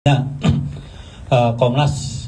Nah, eh, Komnas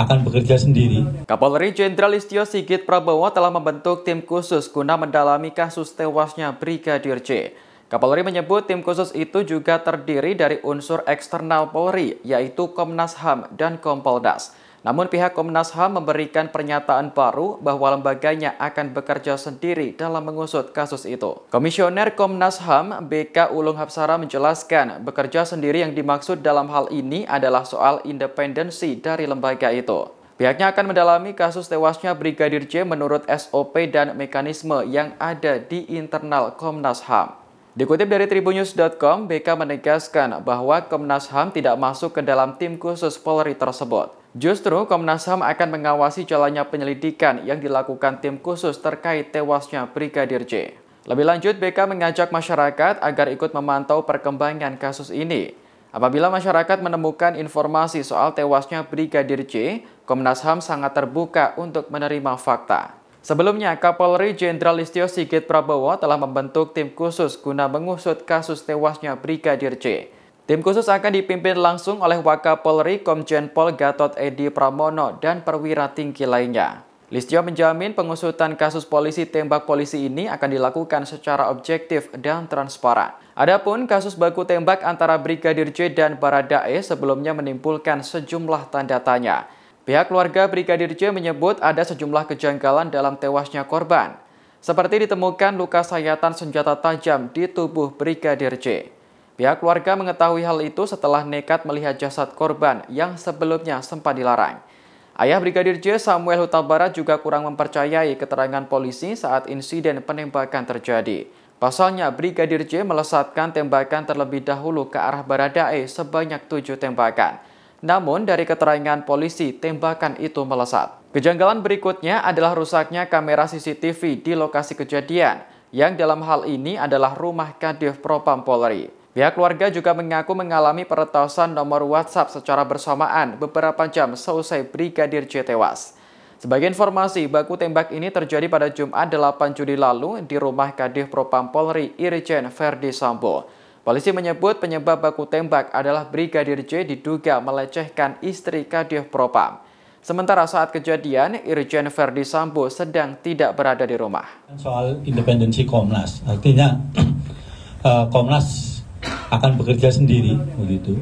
akan bekerja sendiri. Kapolri Jenderal Istio Sigit Prabowo telah membentuk tim khusus guna mendalami kasus tewasnya Brigadir J. Kapolri menyebut tim khusus itu juga terdiri dari unsur eksternal Polri, yaitu Komnas HAM dan Kompolnas. Namun pihak Komnas HAM memberikan pernyataan baru bahwa lembaganya akan bekerja sendiri dalam mengusut kasus itu. Komisioner Komnas HAM BK Ulung Hapsara menjelaskan bekerja sendiri yang dimaksud dalam hal ini adalah soal independensi dari lembaga itu. Pihaknya akan mendalami kasus tewasnya Brigadir J menurut SOP dan mekanisme yang ada di internal Komnas HAM. Dikutip dari tribunews.com, BK menegaskan bahwa Komnas HAM tidak masuk ke dalam tim khusus Polri tersebut. Justru Komnas HAM akan mengawasi jalannya penyelidikan yang dilakukan tim khusus terkait tewasnya Brigadir J. Lebih lanjut, BK mengajak masyarakat agar ikut memantau perkembangan kasus ini. Apabila masyarakat menemukan informasi soal tewasnya Brigadir J, Komnas HAM sangat terbuka untuk menerima fakta. Sebelumnya, Kapolri Jenderal Listio Sigit Prabowo telah membentuk tim khusus guna mengusut kasus tewasnya Brigadir J. Tim khusus akan dipimpin langsung oleh Wakapolri Komjen Pol Gatot Edi Pramono dan perwira tinggi lainnya. Listio menjamin pengusutan kasus polisi tembak polisi ini akan dilakukan secara objektif dan transparan. Adapun kasus baku tembak antara Brigadir J dan Baradae sebelumnya menimbulkan sejumlah tanda tanya. Pihak keluarga Brigadir J menyebut ada sejumlah kejanggalan dalam tewasnya korban, seperti ditemukan luka sayatan senjata tajam di tubuh Brigadir J. Pihak keluarga mengetahui hal itu setelah nekat melihat jasad korban yang sebelumnya sempat dilarang. Ayah Brigadir J Samuel Huta Barat juga kurang mempercayai keterangan polisi saat insiden penembakan terjadi. Pasalnya, Brigadir J melesatkan tembakan terlebih dahulu ke arah Baradae sebanyak tujuh tembakan. Namun, dari keterangan polisi, tembakan itu melesat. Kejanggalan berikutnya adalah rusaknya kamera CCTV di lokasi kejadian, yang dalam hal ini adalah rumah Kadif Propam Polri. Pihak keluarga juga mengaku mengalami peretasan nomor WhatsApp secara bersamaan beberapa jam seusai Brigadir J tewas. Sebagai informasi, baku tembak ini terjadi pada Jumat 8 Juli lalu di rumah Kadif Propam Polri Irjen Ferdi Sambo. Polisi menyebut penyebab baku tembak adalah Brigadir J diduga melecehkan istri Kadif Propam. Sementara saat kejadian, Irjen Ferdi Sambo sedang tidak berada di rumah. Soal independensi Komnas, artinya eh, Komnas akan bekerja sendiri begitu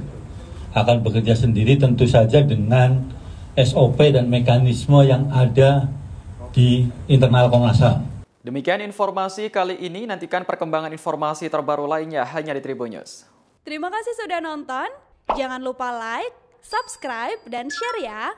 akan bekerja sendiri tentu saja dengan SOP dan mekanisme yang ada di internal Komnas HAM. Demikian informasi kali ini, nantikan perkembangan informasi terbaru lainnya hanya di Tribun News. Terima kasih sudah nonton, jangan lupa like, subscribe, dan share ya!